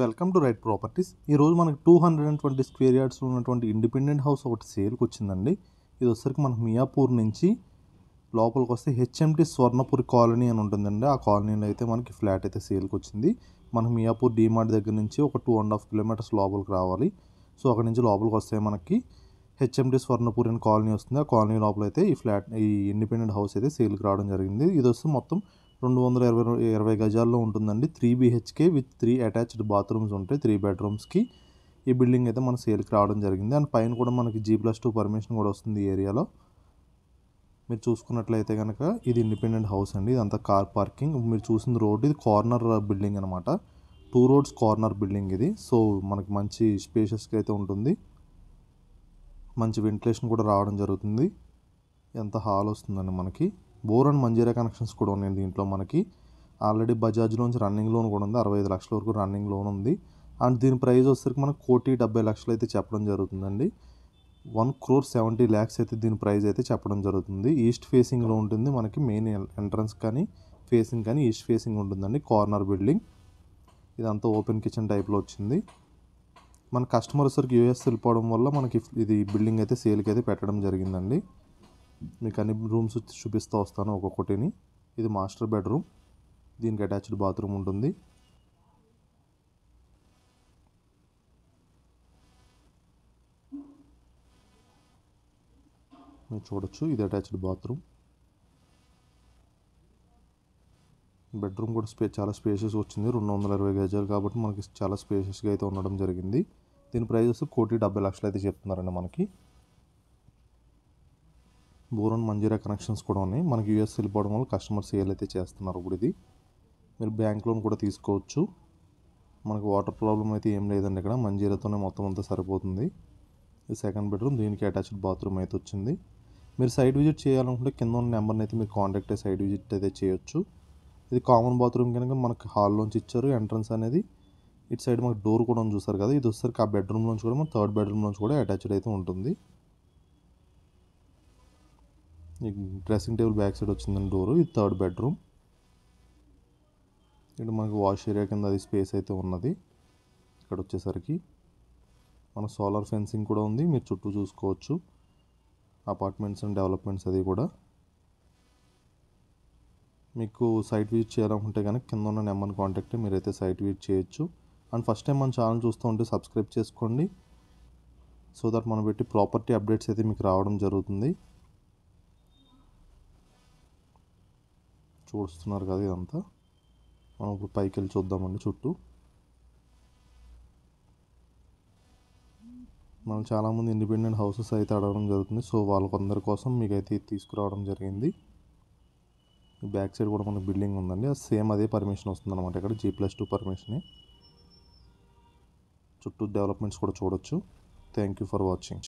welcome to right properties ఈరోజు మనకు two hundred and twenty square యార్డ్స్లో ఉన్నటువంటి ఇండిపెండెంట్ హౌస్ ఒకటి సేల్కి వచ్చిందండి ఇది వచ్చరికి మనకు మియాపూర్ నుంచి లోపలికి వస్తే హెచ్ఎంటి స్వర్ణపూర్ కాలనీ అని ఉంటుందండి ఆ కాలనీలో అయితే మనకి ఫ్లాట్ అయితే సేల్కి వచ్చింది మనం మియాపూర్ డిమార్ట్ దగ్గర నుంచి ఒక టూ అండ్ హాఫ్ కిలోమీటర్స్ లోపలికి రావాలి సో అక్కడి నుంచి లోపలికి వస్తే మనకి హెచ్ఎండి స్వర్ణపూర్ అని కాలనీ వస్తుంది ఆ కాలనీ లోపల అయితే ఈ ఫ్లాట్ ఈ ఇండిపెండెంట్ హౌస్ అయితే సేల్కి రావడం జరిగింది ఇది వస్తే మొత్తం రెండు వందల ఇరవై ఇరవై గజాల్లో ఉంటుందండి three BHK with three attached bathrooms ఉంటాయి త్రీ బెడ్రూమ్స్కి ఈ బిల్డింగ్ అయితే మన సేల్కి రావడం జరిగింది అండ్ పైన కూడా మనకి జీ ప్లస్ టూ పర్మిషన్ కూడా వస్తుంది ఈ ఏరియాలో మీరు చూసుకున్నట్లయితే కనుక ఇది ఇండిపెండెంట్ హౌస్ అండి ఇదంతా కార్ పార్కింగ్ మీరు చూసిన రోడ్ ఇది కార్నర్ బిల్డింగ్ అనమాట టూ రోడ్స్ కార్నర్ బిల్డింగ్ ఇది సో మనకి మంచి స్పేషియస్గా అయితే ఉంటుంది మంచి వెంటిలేషన్ కూడా రావడం జరుగుతుంది ఎంత హాల్ వస్తుందండి మనకి బోర్ అండ్ మంజీరా కనెక్షన్స్ కూడా ఉన్నాయి దీంట్లో మనకి already Bajaj loans running loan కూడా ఉంది అరవై ఐదు లక్షల వరకు రన్నింగ్ లోన్ ఉంది అండ్ దీని ప్రైస్ వచ్చేసరికి మనకు కోటి డెబ్బై లక్షలు అయితే చెప్పడం జరుగుతుందండి వన్ క్రోర్ సెవెంటీ ల్యాక్స్ అయితే దీని ప్రైస్ అయితే చెప్పడం జరుగుతుంది ఈస్ట్ ఫేసింగ్లో ఉంటుంది మనకి మెయిన్ ఎంట్రన్స్ కానీ ఫేసింగ్ కానీ ఈస్ట్ ఫేసింగ్ ఉంటుందండి కార్నర్ బిల్డింగ్ ఇదంతా ఓపెన్ కిచెన్ టైప్లో వచ్చింది మన కస్టమర్ వచ్చరికి యూఎస్ వెళ్ళిపోవడం వల్ల మనకి ఇది బిల్డింగ్ అయితే సేల్కి అయితే పెట్టడం జరిగిందండి మీకు అన్ని రూమ్స్ చూపిస్తూ వస్తాను ఒక్కొక్కటిని ఇది మాస్టర్ బెడ్రూమ్ దీనికి అటాచ్డ్ బాత్రూమ్ ఉంటుంది మీరు చూడొచ్చు ఇది అటాచ్డ్ బాత్రూమ్ బెడ్రూమ్ కూడా స్పే చాలా స్పేషియస్ వచ్చింది రెండు వందల ఇరవై గజాలు కాబట్టి మనకి చాలా స్పేషియస్గా అయితే ఉండడం జరిగింది దీని ప్రైజెస్ కోటి డెబ్బై లక్షలు అయితే చెప్తున్నారండి మనకి బోరన్ మంజీరా కనెక్షన్స్ కూడా ఉన్నాయి మనకి యూఎస్ వెళ్ళిపోవడం వల్ల కస్టమర్ సేల్ అయితే చేస్తున్నారు ఇప్పుడు ఇది మీరు బ్యాంక్ లోన్ కూడా తీసుకోవచ్చు మనకు వాటర్ ప్రాబ్లం అయితే ఏం లేదండి ఇక్కడ మంజీరాతోనే మొత్తం అంతా సరిపోతుంది ఇది సెకండ్ బెడ్రూమ్ దీనికి అటాచ్డ్ బాత్రూమ్ అయితే వచ్చింది మీరు సైడ్ విజిట్ చేయాలనుకుంటే కింద ఉన్న నెంబర్ని అయితే మీరు కాంటాక్ట్ అయ్యి సైడ్ విజిట్ అయితే చేయొచ్చు ఇది కామన్ బాత్రూమ్ కనుక మనకు హాల్లోంచి ఇచ్చారు ఎంట్రన్స్ అనేది ఇటు సైడ్ మాకు డోర్ కూడా చూస్తారు కదా ఇది వస్తారు ఆ బెడ్రూమ్లోంచి కూడా మన థర్డ్ బెడ్రూమ్లోంచి కూడా అటాచ్డ్ అయితే ఉంటుంది డ్రెస్సింగ్ టేబుల్ బ్యాక్ సైడ్ వచ్చిందండి డోరు ఇది థర్డ్ బెడ్రూమ్ ఇక్కడ మనకి వాష్ ఏరియా కింద అది స్పేస్ అయితే ఉన్నది ఇక్కడ వచ్చేసరికి మన సోలార్ ఫెన్సింగ్ కూడా ఉంది మీరు చుట్టూ చూసుకోవచ్చు అపార్ట్మెంట్స్ అండ్ డెవలప్మెంట్స్ అది కూడా మీకు సైట్ విజిట్ చేయాలనుకుంటే కనుక కింద ఉన్న నెంబర్ని కాంటాక్ట్ మీరైతే సైట్ విజిట్ చేయొచ్చు అండ్ ఫస్ట్ టైం మన ఛానల్ చూస్తూ ఉంటే సబ్స్క్రైబ్ చేసుకోండి సో దట్ మనం పెట్టి ప్రాపర్టీ అప్డేట్స్ అయితే మీకు రావడం జరుగుతుంది చూస్తున్నారు కదా ఇదంతా మనం ఇప్పుడు పైకి వెళ్ళి చూద్దామండి చుట్టూ మనం చాలామంది ఇండిపెండెంట్ హౌసెస్ అయితే అడగడం జరుగుతుంది సో వాళ్ళ కొందరి కోసం మీకైతే తీసుకురావడం జరిగింది బ్యాక్ సైడ్ కూడా మనకు బిల్డింగ్ ఉందండి అది సేమ్ అదే పర్మిషన్ వస్తుంది అనమాట ఇక్కడ జీ ప్లస్ టూ పర్మిషనే చుట్టూ డెవలప్మెంట్స్ కూడా చూడొచ్చు థ్యాంక్ యూ ఫర్ వాచింగ్